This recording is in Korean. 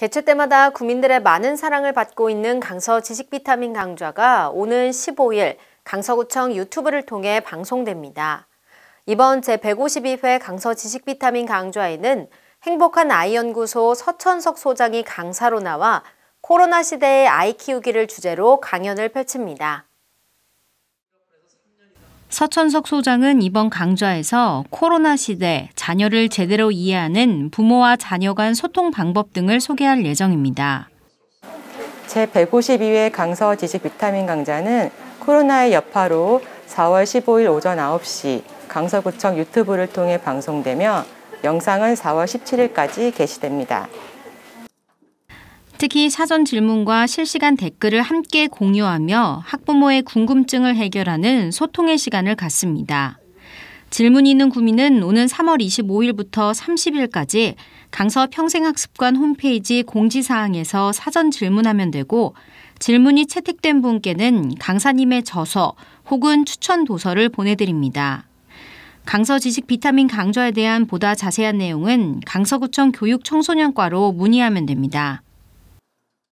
개최 때마다 국민들의 많은 사랑을 받고 있는 강서 지식비타민 강좌가 오는 15일 강서구청 유튜브를 통해 방송됩니다. 이번 제152회 강서 지식비타민 강좌에는 행복한 아이 연구소 서천석 소장이 강사로 나와 코로나 시대의 아이 키우기를 주제로 강연을 펼칩니다. 서천석 소장은 이번 강좌에서 코로나 시대 자녀를 제대로 이해하는 부모와 자녀 간 소통 방법 등을 소개할 예정입니다. 제152회 강서 지식 비타민 강좌는 코로나의 여파로 4월 15일 오전 9시 강서구청 유튜브를 통해 방송되며 영상은 4월 17일까지 게시됩니다. 특히 사전 질문과 실시간 댓글을 함께 공유하며 학부모의 궁금증을 해결하는 소통의 시간을 갖습니다. 질문 있는 구민은 오는 3월 25일부터 30일까지 강서 평생학습관 홈페이지 공지사항에서 사전 질문하면 되고 질문이 채택된 분께는 강사님의 저서 혹은 추천 도서를 보내드립니다. 강서 지식 비타민 강좌에 대한 보다 자세한 내용은 강서구청 교육청소년과로 문의하면 됩니다.